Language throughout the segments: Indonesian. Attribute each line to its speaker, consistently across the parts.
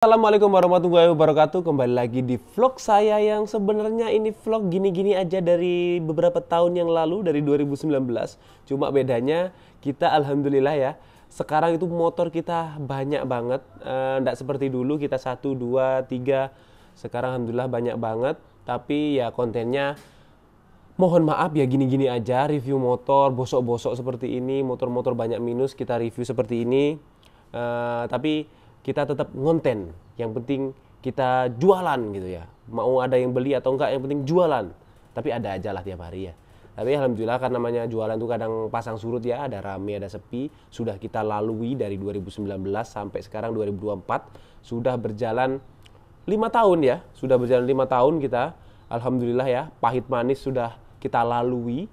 Speaker 1: Assalamualaikum warahmatullahi wabarakatuh Kembali lagi di vlog saya yang sebenarnya ini vlog gini-gini aja dari beberapa tahun yang lalu Dari 2019 Cuma bedanya kita alhamdulillah ya Sekarang itu motor kita banyak banget Tidak eh, e, seperti dulu kita 1, 2, 3 Sekarang alhamdulillah banyak banget Tapi ya kontennya Mohon maaf ya gini-gini aja review motor Bosok-bosok seperti ini Motor-motor banyak minus kita review seperti ini e, Tapi kita tetap ngonten. Yang penting kita jualan gitu ya. Mau ada yang beli atau enggak, yang penting jualan. Tapi ada aja lah tiap hari ya. Tapi alhamdulillah kan namanya jualan tuh kadang pasang surut ya, ada rame, ada sepi. Sudah kita lalui dari 2019 sampai sekarang 2024. Sudah berjalan lima tahun ya, sudah berjalan lima tahun kita. Alhamdulillah ya, pahit manis sudah kita lalui.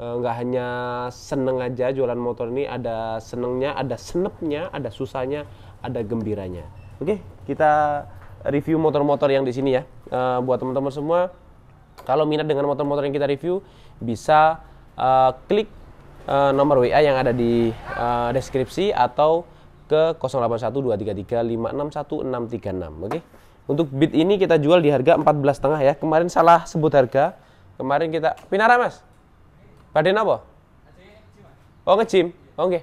Speaker 1: E, enggak hanya seneng aja jualan motor ini, ada senengnya, ada senepnya, ada susahnya, ada gembiranya. Oke, okay, kita review motor-motor yang di sini ya. Uh, buat teman-teman semua, kalau minat dengan motor-motor yang kita review, bisa uh, klik uh, nomor WA yang ada di uh, deskripsi atau ke 081233561636. Oke. Okay? Untuk bit ini kita jual di harga 14,5 ya. Kemarin salah sebut harga. Kemarin kita Pinara, Mas. Baden apa? Oh, ngejim. Oke. Okay.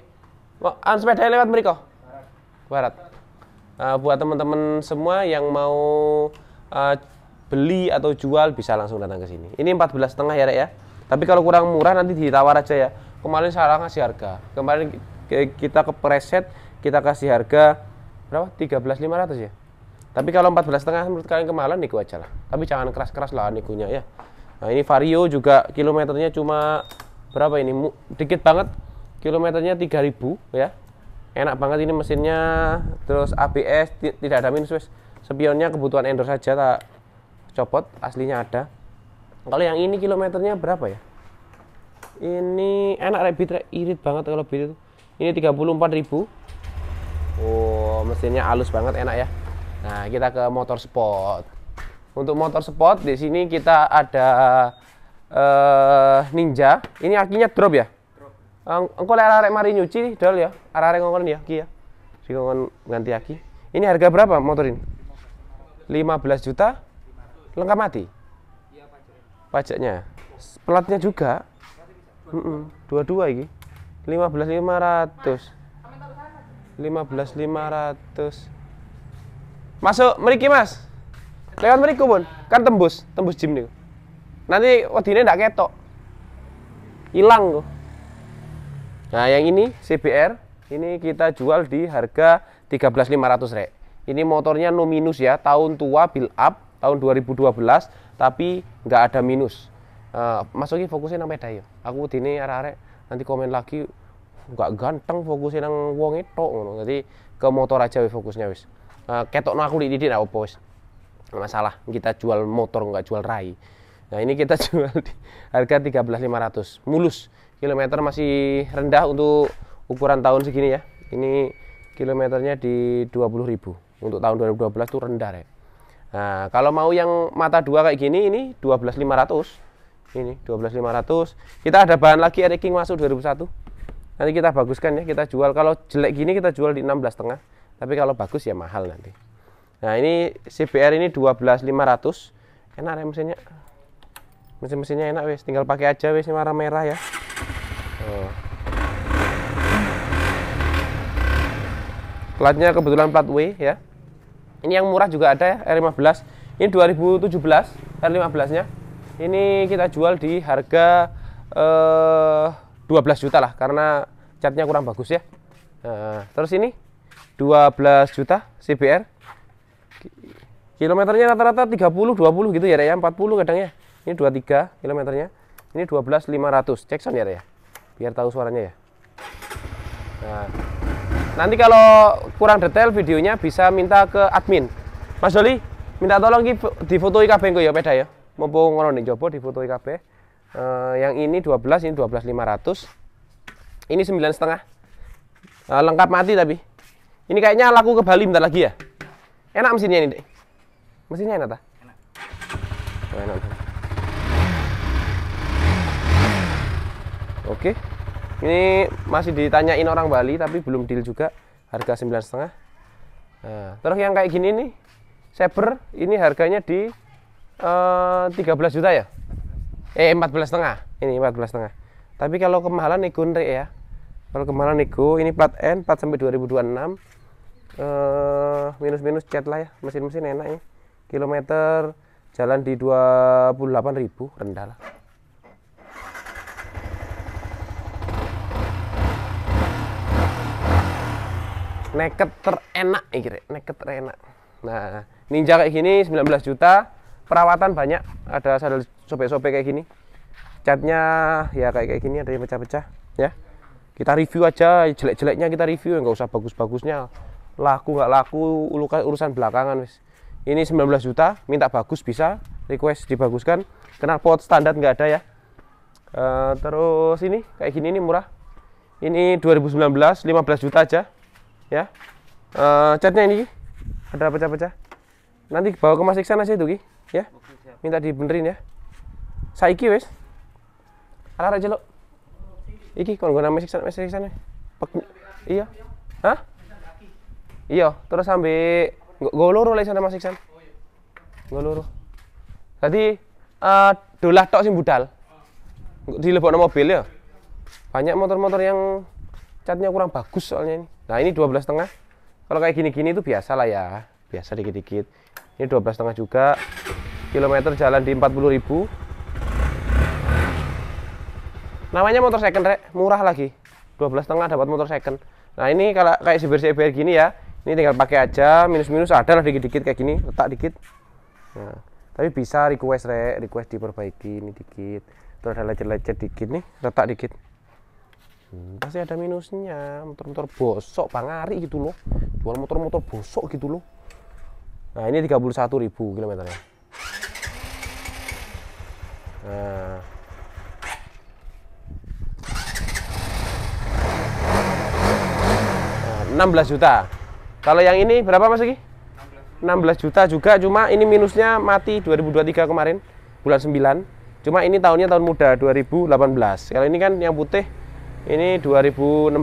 Speaker 1: Mau sepeda lewat mereka. Barat. Uh, buat teman-teman semua yang mau uh, beli atau jual bisa langsung datang ke sini. Ini 14 setengah ya, Rek ya. Tapi kalau kurang murah nanti ditawar aja ya. Kemarin salah ngasih harga. Kemarin kita ke preset kita kasih harga berapa? 13.500 ya. Tapi kalau 14 setengah menurut kalian kemahalan niku aja lah. Tapi jangan keras-keras lah nikunya ya. Nah, ini Vario juga kilometernya cuma berapa ini? Dikit banget. Kilometernya 3000 ya enak banget ini mesinnya terus ABS tidak ada minus wes spionnya kebutuhan endor saja tak copot aslinya ada kalau yang ini kilometernya berapa ya ini enak rabbit irit banget kalau itu ini 34.000 Oh mesinnya halus banget enak ya Nah kita ke motor sport untuk motor sport di sini kita ada uh, Ninja ini akinya drop ya engko lek arek mari nyuci dol ya arek-arek ngongkon ya ki ya si ngomongin ganti aki ini harga berapa motor ini 15 juta lengkap mati iya, pajaknya pelatnya juga dua-dua ini 15 500 15 ratus. masuk meriki mas lewat meriku pun kan tembus tembus gym nih nanti wadine ndak ketok hilang kok Nah, yang ini CBR, ini kita jual di harga 13.500, Rek. Ini motornya no minus ya, tahun tua build up tahun 2012 tapi nggak ada minus. Uh, eh, masukin fokusnya nang peda ya. Aku dini arek-arek nanti komen lagi nggak ganteng fokusnya nang wong itu ngono. Jadi ke motor aja we fokusnya wis. Uh, ketokno aku dididik nah opo Masalah kita jual motor nggak jual rai. Nah, ini kita jual di harga 13.500. Mulus kilometer masih rendah untuk ukuran tahun segini ya ini kilometernya di 20.000 untuk tahun 2012 itu rendah ya nah kalau mau yang mata dua kayak gini ini 12.500 ini 12.500 kita ada bahan lagi ada king masuk 2001 nanti kita baguskan ya kita jual kalau jelek gini kita jual di 16 tengah tapi kalau bagus ya mahal nanti nah ini CBR ini 12.500 enak ya mesinnya mesin-mesinnya enak wes tinggal pakai aja wes warna merah ya Oh. platnya kebetulan plat W ya ini yang murah juga ada ya R15 ini 2017 R15 nya ini kita jual di harga eh, 12 juta lah karena catnya kurang bagus ya nah, terus ini 12 juta CBR kilometernya rata-rata 30 20 gitu ya ya 40 kadang ya ini 23 kilometernya ini 12 500 Jackson ya ya biar tahu suaranya ya nah nanti kalau kurang detail videonya bisa minta ke admin Mas Doli minta tolong ki foto kabeh ya peda ya mumpung ngono nih jopo foto IKB uh, eh, yang ini 12 ini 12500 ini 9 setengah uh, lengkap mati tapi ini kayaknya laku ke Bali bentar lagi ya enak mesinnya ini deh mesinnya enak tak? enak oh, enak oke ini masih ditanyain orang Bali tapi belum deal juga harga sembilan setengah nah, terus yang kayak gini nih Saber ini harganya di eh, tiga eh, 13 juta ya eh 14 setengah ini 14 setengah tapi kalau kemahalan nih nre ya kalau kemahalan nego ini plat N 4 sampai 2026 eh, minus-minus cat lah ya mesin-mesin enak ya kilometer jalan di 28.000 rendah lah neket terenak ya kira neket terenak nah ninja kayak gini 19 juta perawatan banyak ada sadel sobek-sobek kayak gini catnya ya kayak kayak gini ada yang pecah-pecah ya kita review aja jelek-jeleknya kita review nggak usah bagus-bagusnya laku nggak laku urusan belakangan wis ini 19 juta minta bagus bisa request dibaguskan pot standar nggak ada ya uh, terus ini kayak gini ini murah ini 2019 15 juta aja ya uh, catnya ini ada pecah-pecah nanti bawa ke masik sana sih itu Ki ya minta dibenerin ya saiki wes arah aja lo iki kalau gue nama Mas Iksan Mas Iksan Pek, iya hah iya terus sampai gue loro lagi sana Mas Iksan gue tadi uh, eh, dolah tok sih budal di lebok mobil ya banyak motor-motor yang catnya kurang bagus soalnya ini nah ini 12 setengah kalau kayak gini-gini itu biasa lah ya biasa dikit-dikit ini 12 setengah juga kilometer jalan di 40 ribu namanya motor second rek murah lagi 12 setengah dapat motor second nah ini kalau kayak CBR CBR gini ya ini tinggal pakai aja minus-minus ada lah dikit-dikit kayak gini letak dikit nah, tapi bisa request rek request diperbaiki ini dikit terus ada lecet-lecet dikit nih letak dikit hmm, pasti ada minusnya motor-motor bosok pangari gitu loh jual motor-motor bosok gitu loh nah ini 31.000 ya nah nah, 16 juta kalau yang ini berapa mas lagi? 16 juta juga cuma ini minusnya mati 2023 kemarin bulan 9 cuma ini tahunnya tahun muda 2018 kalau ini kan yang putih ini 2016.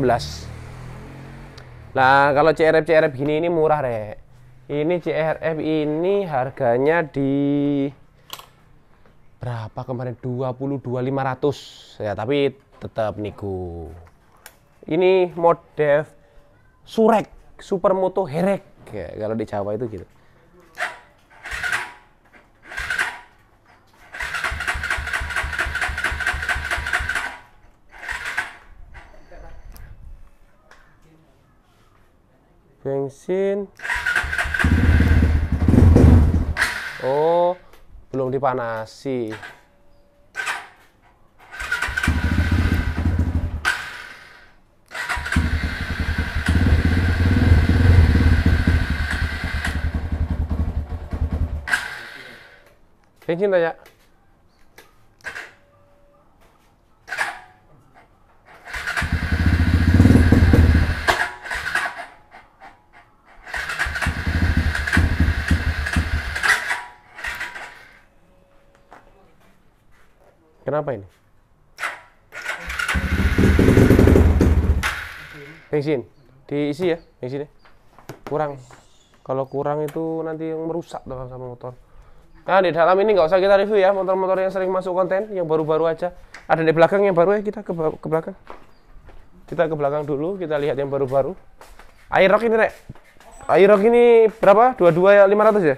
Speaker 1: Nah, kalau CRF CRF gini ini murah, Rek. Ini CRF ini harganya di berapa kemarin 22.500 ya tapi tetap niku ini model surek supermoto herek ya, kalau di Jawa itu gitu bensin oh belum dipanasi bensin tak ya? apa ini? Bensin. Diisi ya bensinnya. Kurang. Kalau kurang itu nanti yang merusak dalam sama motor. Nah di dalam ini nggak usah kita review ya motor-motor yang sering masuk konten yang baru-baru aja. Ada di belakang yang baru ya kita ke, ke belakang. Kita ke belakang dulu kita lihat yang baru-baru. Air Aerox ini rek. Aerox ini berapa? 22 ya 500 ya?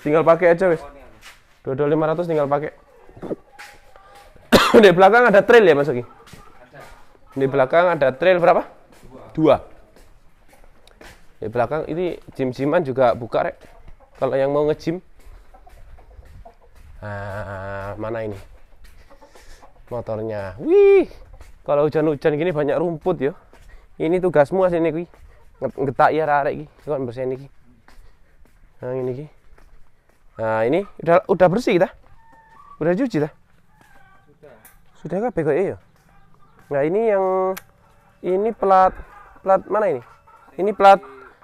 Speaker 1: Tinggal pakai aja wes. 22 500 tinggal pakai. di belakang ada trail ya Mas Oki? Ada. Di belakang ada trail berapa? Dua. Dua. Di belakang ini gym-gyman juga buka rek. Kalau yang mau nge-gym. Ah, mana ini? Motornya. Wih. Kalau hujan-hujan gini banyak rumput ya. Ini tugasmu ini kuwi. Ngetak ya arek iki, bersih ini iki. Nah, ini iki. Nah, ini udah udah bersih kita. Udah cuci dah. Sudah kah BGE ya? Nah, ini yang ini plat plat mana ini? Ini plat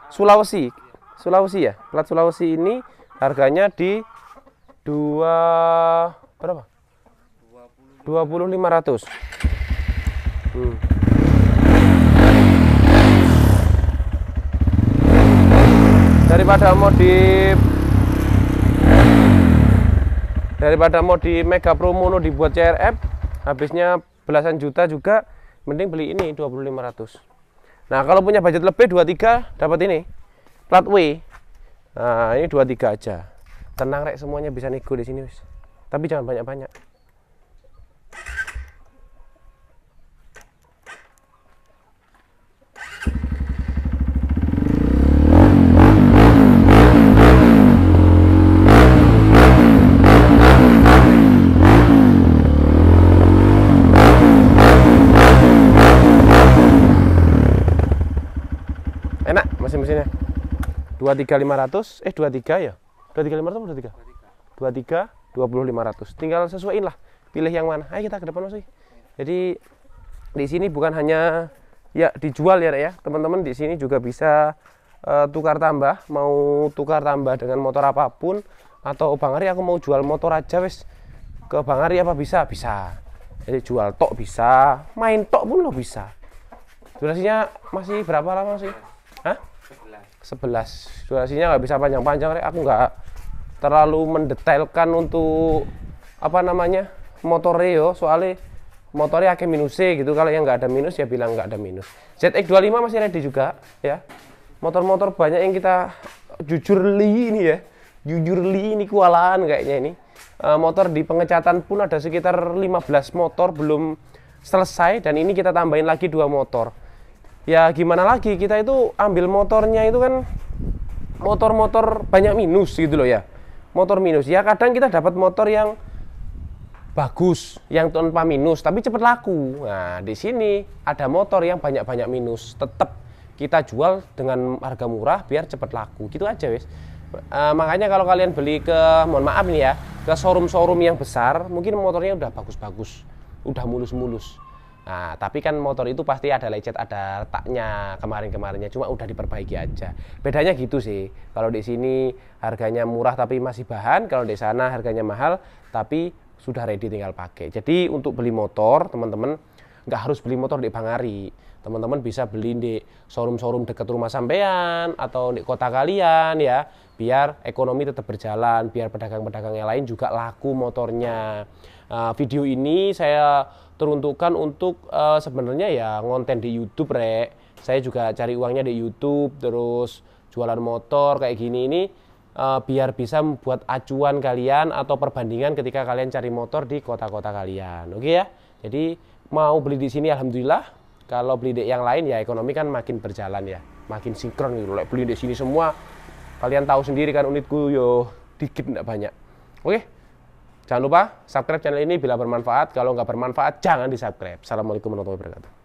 Speaker 1: Sulawesi. Sulawesi ya. Plat Sulawesi ini harganya di dua berapa? dua puluh lima ratus hmm. Daripada mau di daripada mau di Mega Mono dibuat CRF habisnya belasan juta juga mending beli ini 2500 nah kalau punya budget lebih 23 dapat ini plat W nah ini 23 aja tenang rek semuanya bisa nego di sini tapi jangan banyak-banyak enak mesin-mesinnya 23500 eh 23 ya 23500 23 23 2500 tinggal sesuaiin lah pilih yang mana ayo kita ke depan masih jadi di sini bukan hanya ya dijual ya ya teman-teman di sini juga bisa uh, tukar tambah mau tukar tambah dengan motor apapun atau oh, Bang Ari aku mau jual motor aja wes ke Bang Ari apa bisa bisa jadi jual tok bisa main tok pun lo bisa durasinya masih berapa lama sih 11 durasinya nggak bisa panjang-panjang rek aku nggak terlalu mendetailkan untuk apa namanya motor yo soalnya motornya akeh minus C gitu kalau yang nggak ada minus ya bilang nggak ada minus ZX25 masih ready juga ya motor-motor banyak yang kita jujur li ini ya jujur li ini kualan kayaknya ini eh, motor di pengecatan pun ada sekitar 15 motor belum selesai dan ini kita tambahin lagi dua motor ya gimana lagi kita itu ambil motornya itu kan motor-motor banyak minus gitu loh ya motor minus ya kadang kita dapat motor yang bagus yang tanpa minus tapi cepat laku nah di sini ada motor yang banyak-banyak minus tetap kita jual dengan harga murah biar cepat laku gitu aja wes Uh, eh, makanya kalau kalian beli ke mohon maaf nih ya ke showroom-showroom yang besar mungkin motornya udah bagus-bagus udah mulus-mulus Nah, tapi kan motor itu pasti ada lecet, ada taknya kemarin-kemarinnya. Cuma udah diperbaiki aja. Bedanya gitu sih. Kalau di sini harganya murah tapi masih bahan, kalau di sana harganya mahal tapi sudah ready tinggal pakai. Jadi untuk beli motor, teman-teman nggak harus beli motor di Bangari. Teman-teman bisa beli di showroom-showroom dekat rumah sampean atau di kota kalian ya, biar ekonomi tetap berjalan, biar pedagang-pedagang yang lain juga laku motornya. Uh, video ini saya teruntukkan untuk uh, sebenarnya ya ngonten di YouTube rek saya juga cari uangnya di YouTube terus jualan motor kayak gini ini uh, biar bisa membuat acuan kalian atau perbandingan ketika kalian cari motor di kota-kota kalian oke okay ya jadi mau beli di sini alhamdulillah kalau beli di yang lain ya ekonomi kan makin berjalan ya makin sinkron gitu loh beli di sini semua kalian tahu sendiri kan unitku yo dikit nggak banyak oke okay? Jangan lupa subscribe channel ini bila bermanfaat. Kalau nggak bermanfaat, jangan di subscribe. Assalamualaikum warahmatullahi wabarakatuh.